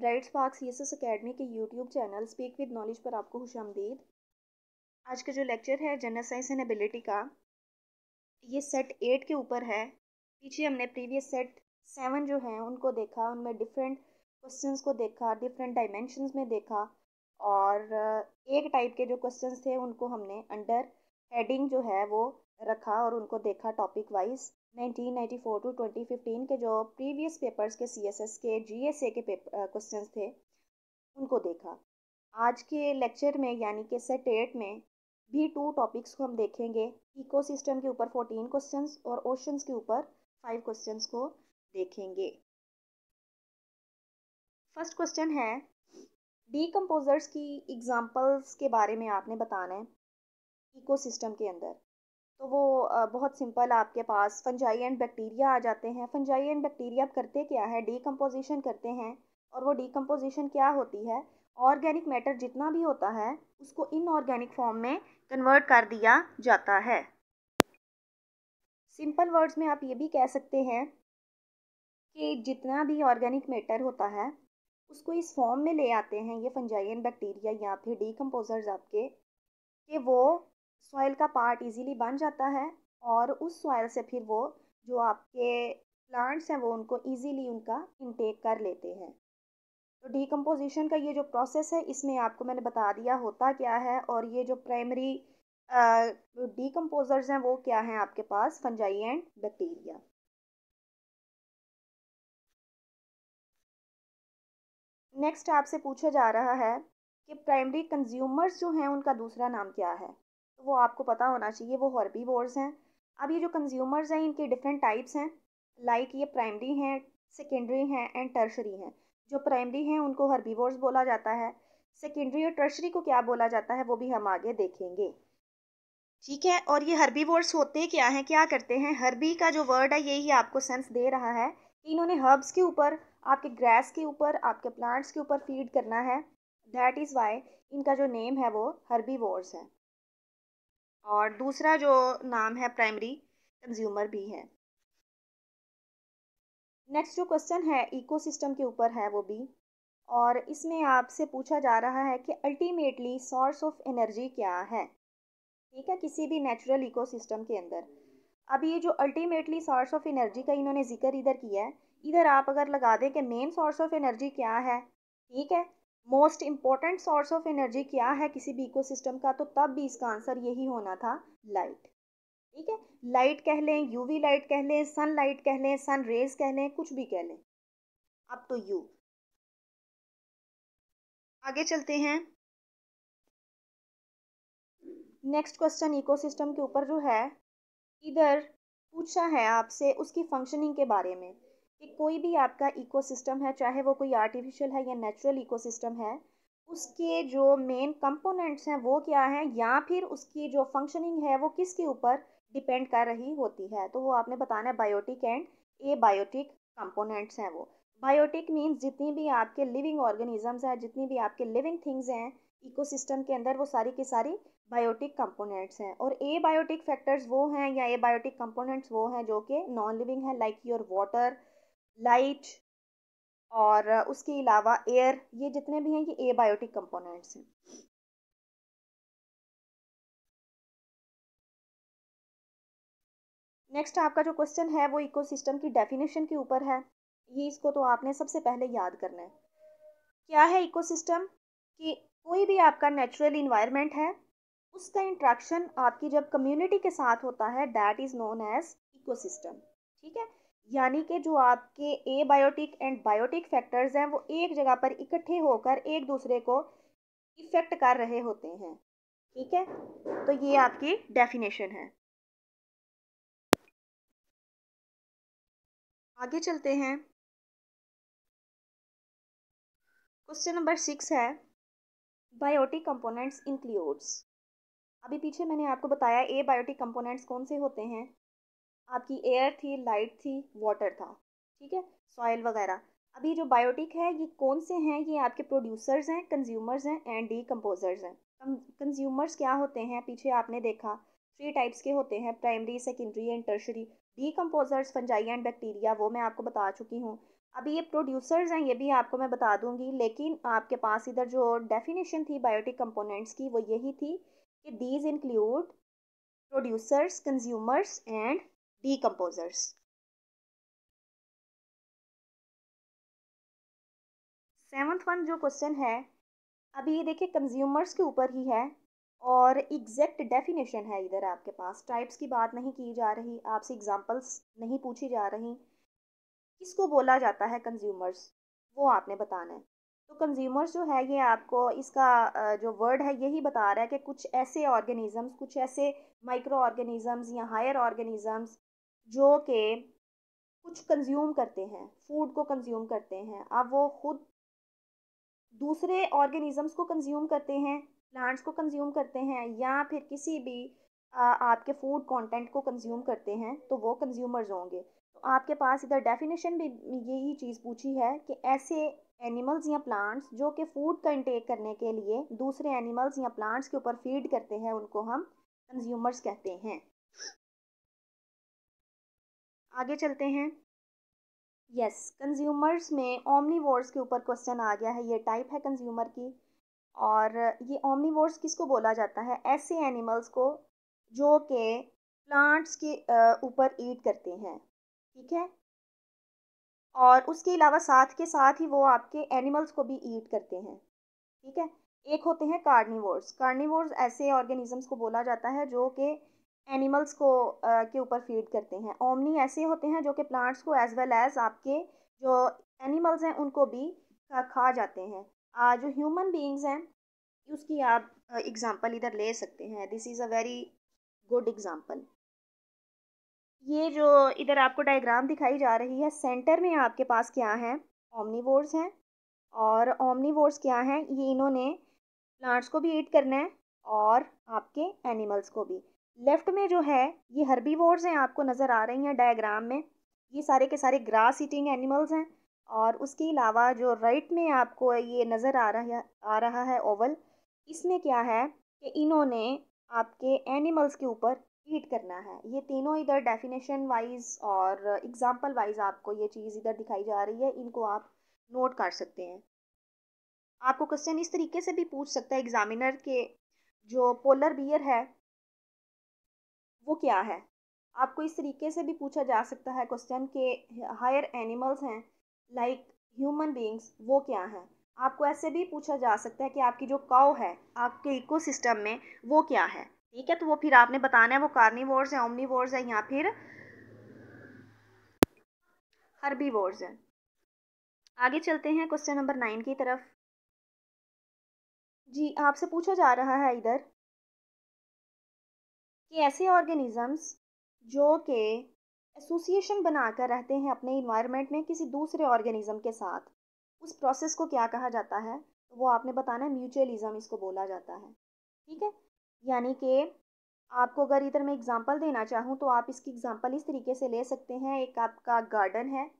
Bright spark C S S academy के YouTube channel speak with knowledge पर आपको खुश आमदीद आज का जो लेक्चर है जनरल साइंस एंड एबिलिटी का ये सेट एट के ऊपर है पीछे हमने प्रीवियस सेट सेवन जो हैं उनको देखा उनमें डिफरेंट क्वेश्चंस को देखा डिफरेंट डायमेंशंस में देखा और एक टाइप के जो क्वेश्चंस थे उनको हमने अंडर हेडिंग जो है वो रखा और उनको देखा टॉपिक वाइज 1994 टू 2015 के जो प्रीवियस पेपर्स के एस के ए के क्वेश्चन थे उनको देखा आज के लेक्चर में यानी कि सेट एट में भी टू टॉपिक्स को हम देखेंगे इकोसिस्टम के ऊपर 14 क्वेश्चंस और ओशंस के ऊपर फाइव क्वेश्चंस को देखेंगे फर्स्ट क्वेश्चन है डीकम्पोजर्स की एग्जांपल्स के बारे में आपने बताना है इकोसिस्टम के अंदर तो वो बहुत सिंपल आपके पास फंजाई एंड बैक्टीरिया आ जाते हैं फंजाई एंड बैक्टीरिया करते क्या है डीकम्पोजिशन करते हैं और वो डीकम्पोजिशन क्या होती है ऑर्गेनिक मैटर जितना भी होता है उसको इनऑर्गेनिक फॉर्म में कन्वर्ट कर दिया जाता है सिंपल वर्ड्स में आप ये भी कह सकते हैं कि जितना भी ऑर्गेनिक मैटर होता है उसको इस फॉर्म में ले आते हैं ये फंजाइन बैक्टीरिया या फिर डीकम्पोजर्स आपके कि वो सॉइल का पार्ट इजीली बन जाता है और उस सॉइल से फिर वो जो आपके प्लांट्स हैं वो उनको इजीली उनका इनटेक कर लेते हैं तो डिकम्पोजिशन का ये जो प्रोसेस है इसमें आपको मैंने बता दिया होता क्या है और ये जो प्राइमरी डिकम्पोजर्स हैं वो क्या हैं आपके पास फंजाई एंड बैक्टीरिया नेक्स्ट आपसे पूछा जा रहा है कि प्राइमरी कंज्यूमर्स जो हैं उनका दूसरा नाम क्या है तो वो आपको पता होना चाहिए वो वोर्स हैं अब ये जो कंज्यूमर्स हैं इनके डिफरेंट टाइप्स हैं लाइक ये प्राइमरी हैं सेकेंडरी हैं एंड टर्शरी हैं जो प्राइमरी हैं उनको हर्बीवोर्स बोला जाता है सेकेंडरी और टर्शरी को क्या बोला जाता है वो भी हम आगे देखेंगे ठीक है और ये हर्बीवोर्स होते क्या हैं क्या करते हैं हर्बी का जो वर्ड है यही आपको सेंस दे रहा है कि इन्होंने हर्ब्स के ऊपर आपके ग्रास के ऊपर आपके प्लांट्स के ऊपर फीड करना है दैट इज़ वाई इनका जो नेम है वो हर्बीवोर्स है और दूसरा जो नाम है प्राइमरी कंज्यूमर भी है नेक्स्ट जो क्वेश्चन है इकोसिस्टम के ऊपर है वो भी और इसमें आपसे पूछा जा रहा है कि अल्टीमेटली सोर्स ऑफ एनर्जी क्या है ठीक है किसी भी नेचुरल इकोसिस्टम के अंदर अब ये जो अल्टीमेटली सोर्स ऑफ एनर्जी का इन्होंने जिक्र इधर किया है इधर आप अगर लगा दें कि मेन सोर्स ऑफ एनर्जी क्या है ठीक है most important source of energy क्या है किसी भी इकोसिस्टम का तो तब भी इसका आंसर यही होना था लाइट ठीक है लाइट कह लें यूवी लाइट कह लें सन लाइट कह लें सन रेज कह लें कुछ भी कह लें अप टू यू आगे चलते हैं नेक्स्ट क्वेश्चन इकोसिस्टम के ऊपर जो है इधर पूछा है आपसे उसकी फंक्शनिंग के बारे में कि कोई भी आपका इकोसिस्टम है चाहे वो कोई आर्टिफिशियल है या नेचुरल इकोसिस्टम है उसके जो मेन कंपोनेंट्स हैं वो क्या हैं या फिर उसकी जो फंक्शनिंग है वो किसके ऊपर डिपेंड कर रही होती है तो वो आपने बताना है biotic and abiotic components हैं वो बायोटिक मीन्स जितनी भी आपके लिविंग ऑर्गेनिजम्स हैं जितनी भी आपके लिविंग थिंग्स हैं इकोसिस्टम के अंदर वो सारी की सारी बायोटिक कंपोनेंट्स हैं और ए बायोटिक फैक्टर्स वो हैं या ए बायोटिक कंपोनेंट्स वो हैं जो कि नॉन लिविंग है लाइक योर वाटर लाइट और उसके अलावा एयर ये जितने भी हैं ये ए बायोटिक कंपोनेंट्स हैं नेक्स्ट आपका जो क्वेश्चन है वो इकोसिस्टम की डेफिनेशन के ऊपर है ये इसको तो आपने सबसे पहले याद करना है क्या है इकोसिस्टम कि कोई भी आपका नेचुरल इन्वायरमेंट है उसका इंट्रैक्शन आपकी जब कम्युनिटी के साथ होता है that is known as ecosystem ठीक है यानी कि जो आपके abiotic and biotic factors हैं वो एक जगह पर इकट्ठे होकर एक दूसरे को इफ़ेक्ट कर रहे होते हैं ठीक है तो ये आपकी डेफिनेशन है आगे चलते हैं क्वेश्चन नंबर सिक्स है बायोटिक कंपोनेंट्स इंक्लूड्स अभी पीछे मैंने आपको बताया ए बायोटिक कंपोनेंट्स कौन से होते हैं आपकी एयर थी लाइट थी वाटर था ठीक है सॉयल वगैरह अभी जो बायोटिक है ये कौन से हैं ये आपके प्रोड्यूसर्स हैं कंज्यूमर्स हैं एंड डी कंपोजर्स हैं कंज्यूमर्स क्या होते हैं पीछे आपने देखा थ्री टाइप्स के होते हैं primary secondary and tertiary decomposers fungi and bacteria वो मैं आपको बता चुकी हूँ अभी ये प्रोड्यूसर्स हैं ये भी आपको मैं बता दूंगी लेकिन आपके पास इधर जो डेफिनेशन थी बायोटिक कंपोनेंट्स की वो यही थी कि these include producers consumers and decomposers. Seventh one जो क्वेश्चन है अभी ये देखिए कंज्यूमर्स के ऊपर ही है और एग्जैक्ट डेफिनेशन है इधर आपके पास टाइप्स की बात नहीं की जा रही आपसे एग्जांपल्स नहीं पूछी जा रही किसको बोला जाता है कंज्यूमर्स वो आपने बताना है तो कंज्यूमर्स जो है ये आपको इसका जो वर्ड है यही बता रहा है कि कुछ ऐसे ऑर्गेनिजम्स कुछ ऐसे माइक्रो ऑर्गेनिजम्स या हायर ऑर्गेनिजम्स जो कि कुछ कंज्यूम करते हैं फूड को कंज्यूम करते हैं अब वो खुद दूसरे ऑर्गेनिज़म्स को कंज्यूम करते हैं प्लांट्स को कंज्यूम करते हैं या फिर किसी भी आ, आपके फूड कंटेंट को कंज्यूम करते हैं तो वो कंज्यूमर्स होंगे तो आपके पास इधर डेफिनेशन भी यही चीज़ पूछी है कि ऐसे एनिमल्स या प्लांट्स जो कि फूड का इंटेक करने के लिए दूसरे एनिमल्स या प्लांट्स के ऊपर फीड करते हैं उनको हम कंज्यूमर्स कहते हैं आगे चलते हैं यस कंज्यूमर्स में ओमनीवोर्स के ऊपर क्वेश्चन आ गया है ये टाइप है कंज्यूमर की और ये ओमनीवोर्स किसको बोला जाता है ऐसे एनिमल्स को जो के प्लांट्स के ऊपर ईट करते हैं ठीक है और उसके अलावा साथ के साथ ही वो आपके एनिमल्स को भी ईट करते हैं ठीक है एक होते हैं कार्निवोर्स कार्निवोर्स ऐसे ऑर्गेनिजम्स को बोला जाता है जो कि एनिमल्स को आ, के ऊपर फीड करते हैं ओमनी ऐसे होते हैं जो कि प्लांट्स को एज वेल एज़ आपके जो एनिमल्स हैं उनको भी खा, खा जाते हैं आ, जो ह्यूमन बींग्स हैं उसकी आप एग्ज़ाम्पल इधर ले सकते हैं this is a very good example ये जो इधर आपको डायग्राम दिखाई जा रही है सेंटर में आपके पास क्या है ओमनीवोर्स हैं और ओमनीवोर्स क्या हैं ये इन्होंने प्लांट्स को भी ईट करना है और आपके एनिमल्स को भी लेफ्ट में जो है ये हर्बीवोर्स हैं आपको नज़र आ रही हैं डायग्राम में ये सारे के सारे ग्रास ईटिंग एनिमल्स हैं और उसके अलावा जो राइट में आपको ये नज़र आ रहा आ रहा है ओवल इसमें क्या है कि इन्होंने आपके एनिमल्स के ऊपर ईट करना है ये तीनों इधर डेफिनेशन वाइज और एग्ज़ाम्पल वाइज आपको ये चीज़ इधर दिखाई जा रही है इनको आप नोट कर सकते हैं आपको क्वेश्चन इस तरीके से भी पूछ सकता है एग्ज़ामिनर के जो पोलर बियर है वो क्या है आपको इस तरीके से भी पूछा जा सकता है क्वेश्चन के हायर एनिमल्स हैं लाइक ह्यूमन बींग्स वो क्या हैं आपको ऐसे भी पूछा जा सकता है कि आपकी जो काओ है आपके इकोसिस्टम में वो क्या है ठीक है तो वो फिर आपने बताना है वो कार्निवोर्स है ओमनीवोर्स है या फिर हर्बीवोर्स है आगे चलते हैं क्वेश्चन नंबर नाइन की तरफ जी आपसे पूछा जा रहा है इधर कि ऐसे ऑर्गेनिज़म्स जो कि एसोसिएशन बनाकर रहते हैं अपने इन्वायरमेंट में किसी दूसरे ऑर्गेनिज़म के साथ उस प्रोसेस को क्या कहा जाता है तो वो आपने बताना है म्यूचुअलिज़म इसको बोला जाता है ठीक है यानी कि आपको अगर इधर मैं एग्ज़ाम्पल देना चाहूँ तो आप इसकी एग्ज़ाम्पल इस तरीके से ले सकते हैं एक आपका गार्डन है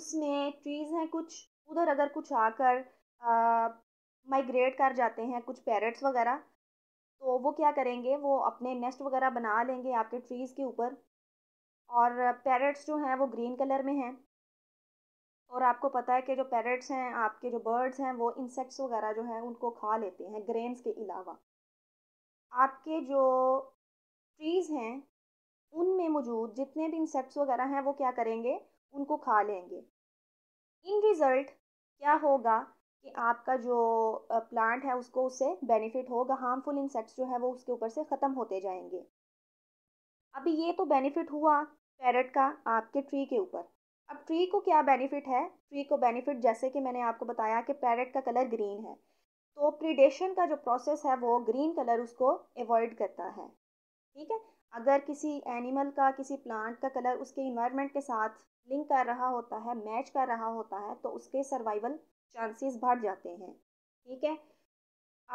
उसमें ट्रीज़ हैं कुछ उधर अगर कुछ आकर माइग्रेट कर जाते हैं कुछ पैरट्स वगैरह तो वो क्या करेंगे वो अपने नेस्ट वगैरह बना लेंगे आपके ट्रीज़ के ऊपर और पैरट्स जो हैं वो ग्रीन कलर में हैं और आपको पता है कि जो पैरट्स हैं आपके जो बर्ड्स हैं वो इंसेक्ट्स वगैरह जो हैं उनको खा लेते हैं ग्रेन्स के अलावा आपके जो ट्रीज़ हैं उनमें मौजूद जितने भी इंसेक्ट्स वगैरह हैं वो क्या करेंगे उनको खा लेंगे इन रिज़ल्ट क्या होगा कि आपका जो प्लांट है उसको उससे बेनिफिट होगा हार्मफुल इंसेक्ट्स जो है वो उसके ऊपर से ख़त्म होते जाएंगे अभी ये तो बेनिफिट हुआ पैरट का आपके ट्री के ऊपर अब ट्री को क्या बेनिफिट है ट्री को बेनिफिट जैसे कि मैंने आपको बताया कि पैरट का कलर ग्रीन है तो प्रीडेशन का जो प्रोसेस है वो ग्रीन कलर उसको एवॉइड करता है ठीक है अगर किसी एनिमल का किसी प्लांट का कलर उसके इन्वायरमेंट के साथ लिंक कर रहा होता है मैच कर रहा होता है तो उसके सर्वाइवल चांसेस बढ़ जाते हैं ठीक है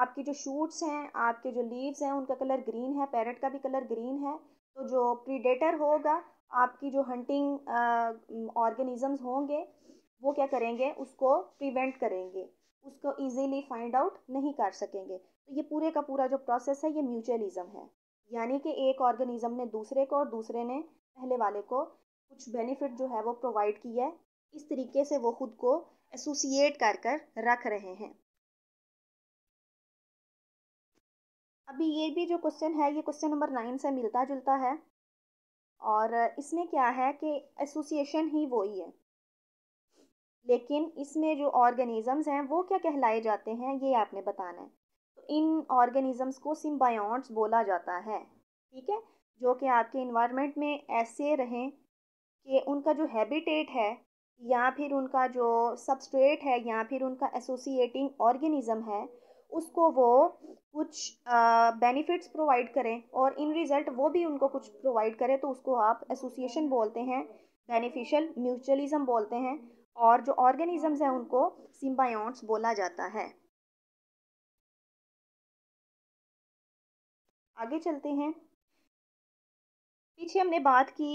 आपकी जो शूट्स हैं आपके जो लीव्स हैं उनका कलर ग्रीन है पैरट का भी कलर ग्रीन है तो जो प्रीडेटर होगा आपकी जो हंटिंग ऑर्गेनिजम्स होंगे वो क्या करेंगे उसको प्रिवेंट करेंगे उसको इजीली फाइंड आउट नहीं कर सकेंगे तो ये पूरे का पूरा जो प्रोसेस है ये म्यूचुअलिज्म है यानी कि एक ऑर्गेनिज्म ने दूसरे को और दूसरे ने पहले वाले को कुछ बेनिफिट जो है वो प्रोवाइड किया है इस तरीके से वो खुद को एसोसिएट कर कर रख रहे हैं अभी ये भी जो क्वेश्चन है ये क्वेश्चन नंबर नाइन से मिलता जुलता है और इसमें क्या है कि एसोसिएशन ही वही है लेकिन इसमें जो ऑर्गेनिजम्स हैं वो क्या कहलाए जाते हैं ये आपने बताना है तो इन ऑर्गेनिजम्स को सिम्बायट्स बोला जाता है ठीक है जो कि आपके इन्वायरमेंट में ऐसे रहें कि उनका जो हैबिटेट है या फिर उनका जो सबस्ट्रेट है या फिर उनका एसोसिएटिंग ऑर्गेनिज्म है उसको वो कुछ बेनिफिट्स प्रोवाइड करें और इन रिज़ल्ट वो भी उनको कुछ प्रोवाइड करें तो उसको आप एसोसिएशन बोलते हैं बेनिफिशियल म्यूचुअलिज्म बोलते हैं और जो ऑर्गेनिज़म्स हैं उनको सिम्बायट्स बोला जाता है आगे चलते हैं पीछे हमने बात की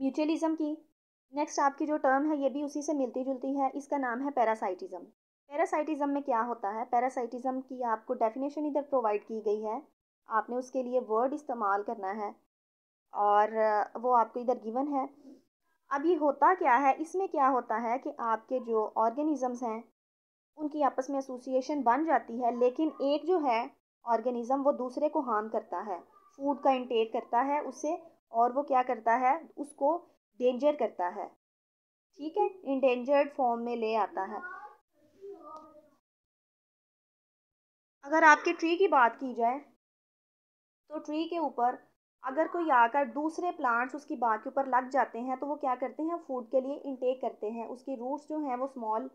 म्यूचुअलिज्म की नेक्स्ट आपकी जो टर्म है ये भी उसी से मिलती जुलती है इसका नाम है पैरासाइटिज़म पैरासाइटिज़म में क्या होता है पैरासाइटिज़म की आपको डेफिनेशन इधर प्रोवाइड की गई है आपने उसके लिए वर्ड इस्तेमाल करना है और वो आपको इधर गिवन है अब ये होता क्या है इसमें क्या होता है कि आपके जो ऑर्गेनिज़म्स हैं उनकी आपस में एसोसिएशन बन जाती है लेकिन एक जो है ऑर्गेनिज़म वो दूसरे को हार्म करता है फूड का इंटेक करता है उससे और वो क्या करता है उसको डेंजर करता है ठीक है इंडेंजर्ड फॉर्म में ले आता है अगर आपके ट्री की बात की जाए तो ट्री के ऊपर अगर कोई आकर दूसरे प्लांट्स उसकी बात के ऊपर लग जाते हैं तो वो क्या करते हैं फूड के लिए इंटेक करते हैं उसकी रूट्स जो हैं वो स्मॉल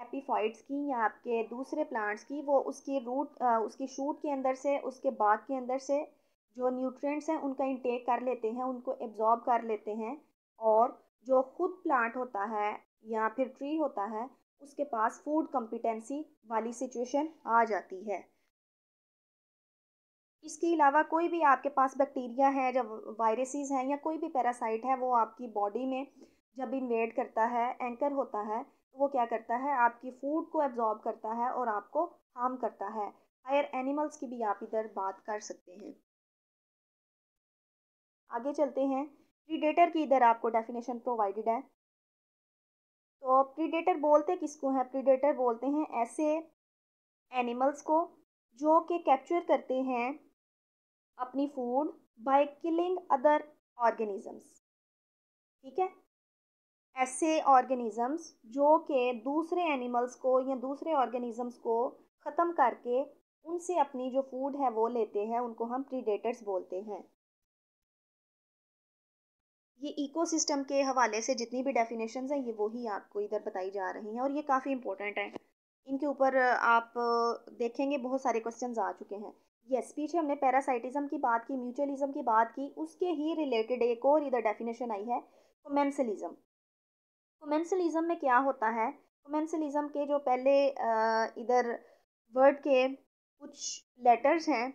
एपीफाइट्स की या आपके दूसरे प्लांट्स की वो उसकी रूट उसकी शूट के अंदर से उसके बाद के अंदर से जो न्यूट्रिएंट्स हैं उनका इंटेक कर लेते हैं उनको एब्जॉर्ब कर लेते हैं और जो खुद प्लांट होता है या फिर ट्री होता है उसके पास फूड कम्पिटेंसी वाली सिचुएशन आ जाती है इसके अलावा कोई भी आपके पास बैक्टीरिया है जब वायरसेस हैं या कोई भी पैरासाइट है वो आपकी बॉडी में जब इन्वेड करता है एंकर होता है तो वो क्या करता है आपकी फूड को एब्जॉर्ब करता है और आपको हार्म करता है हायर एनिमल्स की भी आप इधर बात कर सकते हैं आगे चलते हैं प्रीडेटर की इधर आपको डेफिनेशन प्रोवाइडेड है तो प्रीडेटर बोलते किसको हैं प्रीडेटर बोलते हैं ऐसे एनिमल्स को जो कि कैप्चर करते हैं अपनी food by killing other organisms ठीक है ऐसे ऑर्गेनिजम्स जो कि दूसरे एनिमल्स को या दूसरे ऑर्गेनिजम्स को ख़त्म करके उनसे अपनी जो फूड है वो लेते हैं उनको हम प्रीडेटर्स बोलते हैं ये इकोसिस्टम के हवाले से जितनी भी डेफिनेशन हैं ये वही आपको इधर बताई जा रही हैं और ये काफ़ी इंपॉर्टेंट है इनके ऊपर आप देखेंगे बहुत सारे क्वेश्चन आ चुके हैं यस पीछे हमने पैरासाइटिज्म की बात की म्यूचुअलिज्म की बात की उसके ही रिलेटेड एक और इधर डेफिनेशन आई है कोमेंसलिज्म कोमेंसलिज्म में क्या होता है कोमेंसलिज्म के जो पहले इधर वर्ड के कुछ लेटर्स हैं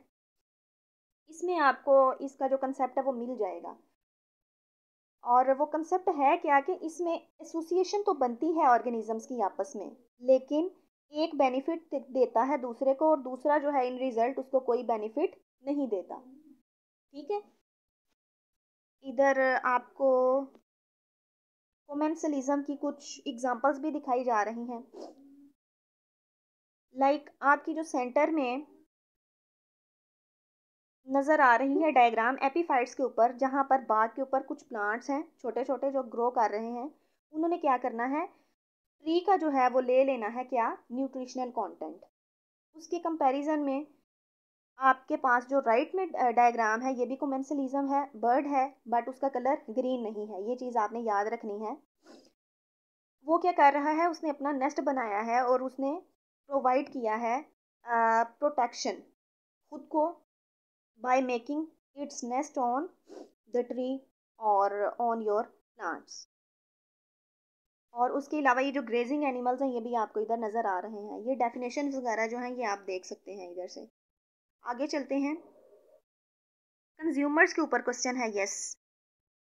इसमें आपको इसका जो कंसेप्ट है वो मिल जाएगा और वो कंसेप्ट है क्या कि इसमें एसोसिएशन तो बनती है ऑर्गेनिजम्स की आपस में लेकिन एक बेनिफिट देता है दूसरे को और दूसरा जो है इन रिजल्ट उसको कोई बेनिफिट नहीं देता ठीक है इधर आपको कोमेंसलिज्म की कुछ एग्जांपल्स भी दिखाई जा रही हैं लाइक like, आपकी जो सेंटर में नज़र आ रही है डायग्राम एपीफाइट्स के ऊपर जहाँ पर बाग के ऊपर कुछ प्लांट्स हैं छोटे छोटे जो ग्रो कर रहे हैं उन्होंने क्या करना है ट्री का जो है वो ले लेना है क्या न्यूट्रिशनल कंटेंट उसके कंपैरिजन में आपके पास जो राइट में डायग्राम है ये भी कोमेंसलिज्म है बर्ड है बट उसका कलर ग्रीन नहीं है ये चीज़ आपने याद रखनी है वो क्या कर रहा है उसने अपना नेस्ट बनाया है और उसने प्रोवाइड किया है प्रोटेक्शन खुद को by making its nest on the tree or on your plants. और उसके अलावा ये जो ग्रेजिंग एनिमल्स हैं ये भी आपको इधर नज़र आ रहे हैं ये डेफिनेशन वगैरह जो हैं ये आप देख सकते हैं इधर से आगे चलते हैं कंज्यूमर्स के ऊपर क्वेश्चन है यस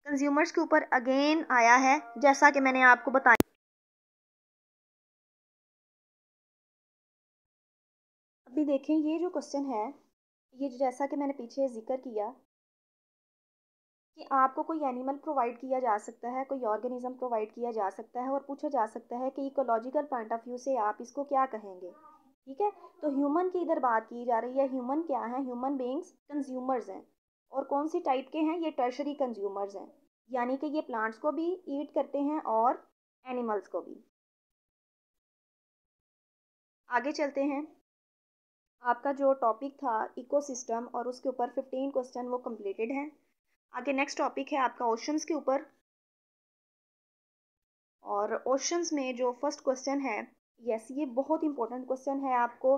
कंज्यूमर्स के ऊपर अगेन आया है जैसा कि मैंने आपको बताया अभी देखें ये जो क्वेश्चन है ये जैसा कि मैंने पीछे ज़िक्र किया कि आपको कोई एनिमल प्रोवाइड किया जा सकता है कोई ऑर्गेनिज्म प्रोवाइड किया जा सकता है और पूछा जा सकता है कि इकोलॉजिकल पॉइंट ऑफ व्यू से आप इसको क्या कहेंगे ठीक है तो ह्यूमन की इधर बात की जा रही है ह्यूमन क्या है ह्यूमन बींग्स कंज्यूमर्स हैं और कौन सी टाइप के हैं ये टर्शरी कंज्यूमर्स हैं यानी कि ये प्लांट्स को भी ईट करते हैं और एनिमल्स को भी आगे चलते हैं आपका जो टॉपिक था इकोसिस्टम और उसके ऊपर फिफ्टीन क्वेश्चन वो कम्प्लीटेड हैं आगे नेक्स्ट टॉपिक है आपका ओशंस के ऊपर और ओशंस में जो फर्स्ट क्वेश्चन है यस ये बहुत इंपॉर्टेंट क्वेश्चन है आपको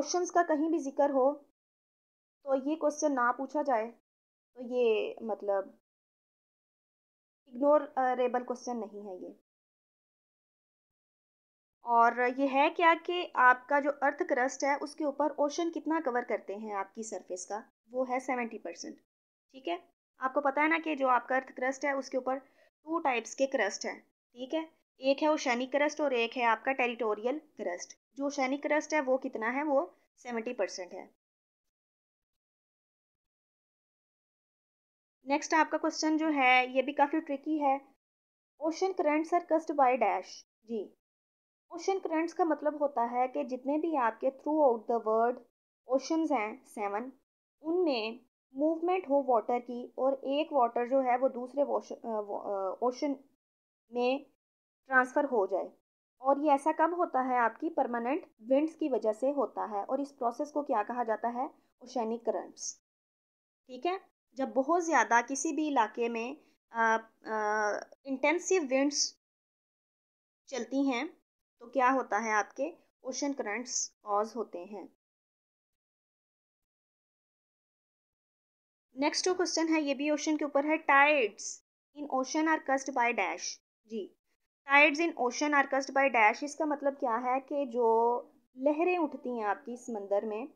ओशंस का कहीं भी जिक्र हो तो ये क्वेश्चन ना पूछा जाए तो ये मतलब इग्नोरेबल क्वेश्चन नहीं है ये और ये है क्या कि आपका जो अर्थ क्रस्ट है उसके ऊपर ओशन कितना कवर करते हैं आपकी सरफेस का वो है सेवेंटी परसेंट ठीक है आपको पता है ना कि जो आपका अर्थ क्रस्ट है उसके ऊपर टू टाइप्स के क्रस्ट हैं ठीक है एक है वो शैनिक क्रस्ट और एक है आपका टेरिटोरियल क्रस्ट जो शैनिक क्रस्ट है वो कितना है वो सेवेंटी परसेंट है नेक्स्ट आपका क्वेश्चन जो है ये भी काफ़ी ट्रिकी है ocean currents are caused by dash जी ओशन करंट्स का मतलब होता है कि जितने भी आपके throughout the world oceans हैं सेवन उनमें मूवमेंट हो वाटर की और एक वाटर जो है वो दूसरे ओशन में ट्रांसफ़र हो जाए और ये ऐसा कब होता है आपकी परमानेंट विंड्स की वजह से होता है और इस प्रोसेस को क्या कहा जाता है ओशैनिक करंट्स ठीक है जब बहुत ज़्यादा किसी भी इलाके में इंटेंसिव विंड्स चलती हैं तो क्या होता है आपके ओशन करंट्स कॉज होते हैं नेक्स्ट जो क्वेश्चन है ये भी ओशन के ऊपर है tides in ocean are caused by dash जी tides in ocean are caused by dash इसका मतलब क्या है कि जो लहरें उठती हैं आपकी समंदर में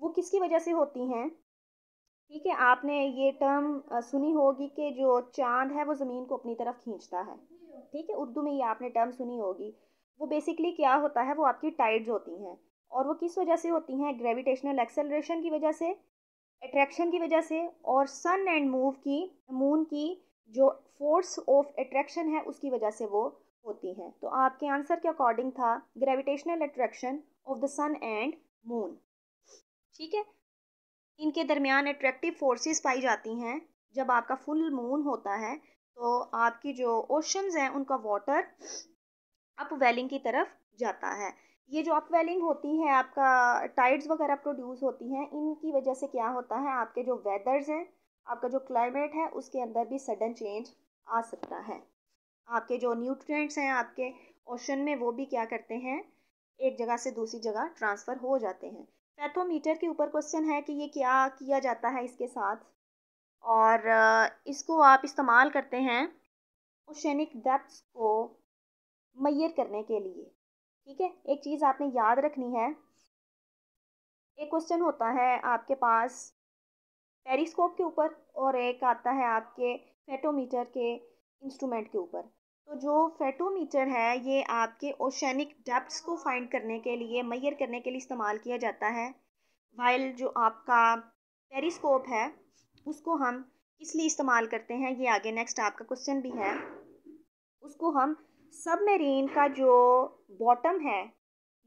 वो किसकी वजह से होती हैं ठीक है आपने ये टर्म सुनी होगी कि जो चांद है वो ज़मीन को अपनी तरफ खींचता है ठीक है उर्दू में ही आपने टर्म सुनी होगी वो बेसिकली क्या होता है वो आपकी टाइड्स होती हैं और वो किस वजह से होती हैं ग्रेविटेशनल एक्सेलरेशन की वजह से अट्रैक्शन की वजह से और सन एंड मूव की मून की जो फोर्स ऑफ अट्रैक्शन है उसकी वजह से वो होती हैं तो आपके आंसर के अकॉर्डिंग था gravitational attraction of the sun and moon ठीक है इनके दरमियान अट्रैक्टिव फोर्सेस पाई जाती हैं जब आपका फुल मून होता है तो आपकी जो ओशंस हैं उनका वाटर अप वेलिंग की तरफ जाता है ये जो अप वेलिंग होती है आपका टाइड्स वगैरह प्रोड्यूस होती हैं इनकी वजह से क्या होता है आपके जो वेदर्स हैं आपका जो क्लाइमेट है उसके अंदर भी सडन चेंज आ सकता है आपके जो न्यूट्रिएंट्स हैं आपके ओशन में वो भी क्या करते हैं एक जगह से दूसरी जगह ट्रांसफ़र हो जाते हैं पैथोमीटर के ऊपर क्वेश्चन है कि ये क्या किया जाता है इसके साथ और इसको आप इस्तेमाल करते हैं ओशनिक डेप्थ्स को मैयर करने के लिए ठीक है एक चीज़ आपने याद रखनी है एक क्वेश्चन होता है आपके पास पेरिस्कोप के ऊपर और एक आता है आपके फेटोमीटर के इंस्ट्रूमेंट के ऊपर तो जो फेटोमीटर है ये आपके ओशनिक डेप्थ्स को फाइंड करने के लिए मैयर करने के लिए इस्तेमाल किया जाता है वाइल जो आपका पेरिस्कोप है उसको हम किस लिए इस्तेमाल करते हैं ये आगे नेक्स्ट आपका क्वेश्चन भी है उसको हम सबमरीन का जो बॉटम है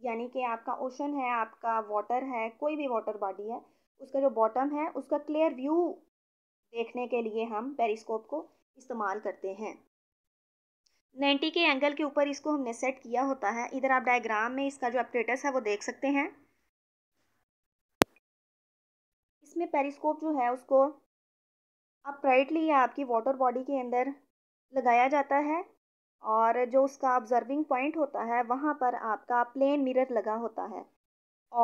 यानी कि आपका ओशन है आपका वाटर है कोई भी वाटर बॉडी है उसका जो बॉटम है उसका क्लियर व्यू देखने के लिए हम पेरिस्कोप को इस्तेमाल करते हैं नाइन्टी के एंगल के ऊपर इसको हमने सेट किया होता है इधर आप डायग्राम में इसका जो अपरेटस है वो देख सकते हैं इसमें पेरिस्कोप जो है उसको अब प्राइटली ये आपकी वाटर बॉडी के अंदर लगाया जाता है और जो उसका ऑब्जर्विंग पॉइंट होता है वहाँ पर आपका प्लेन मिरर लगा होता है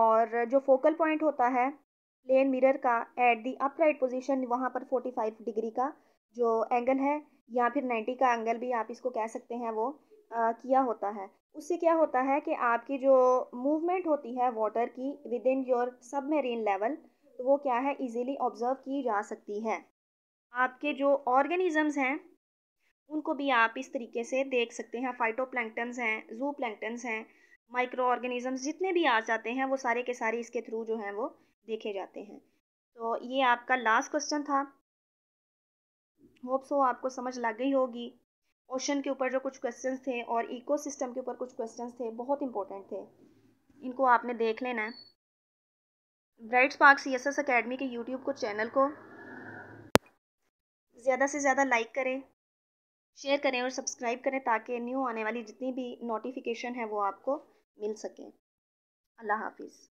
और जो फोकल पॉइंट होता है प्लेन मिरर का एट दी अपराइट पोजीशन वहाँ पर 45 डिग्री का जो एंगल है या फिर 90 का एंगल भी आप इसको कह सकते हैं वो आ, किया होता है उससे क्या होता है कि आपकी जो मूवमेंट होती है वाटर की within your submarine level तो वो क्या है ईज़िली ऑब्जर्व की जा सकती है आपके जो ऑर्गेनिज़म्स हैं उनको भी आप इस तरीके से देख सकते हैं फाइटो हैं जू हैं माइक्रो ऑर्गेनिज़म्स जितने भी आ जाते हैं वो सारे के सारे इसके थ्रू जो हैं वो देखे जाते हैं तो ये आपका लास्ट क्वेश्चन था होप सो आपको समझ लग गई होगी ओशन के ऊपर जो कुछ क्वेश्चंस थे और इकोसिस्टम के ऊपर कुछ क्वेश्चंस थे बहुत इंपॉर्टेंट थे इनको आपने देख लेना है bright spark C S S academy के यूट्यूब को चैनल को ज़्यादा से ज़्यादा लाइक करें शेयर करें और सब्सक्राइब करें ताकि न्यू आने वाली जितनी भी नोटिफिकेशन है वो आपको मिल सके अल्लाह हाफिज़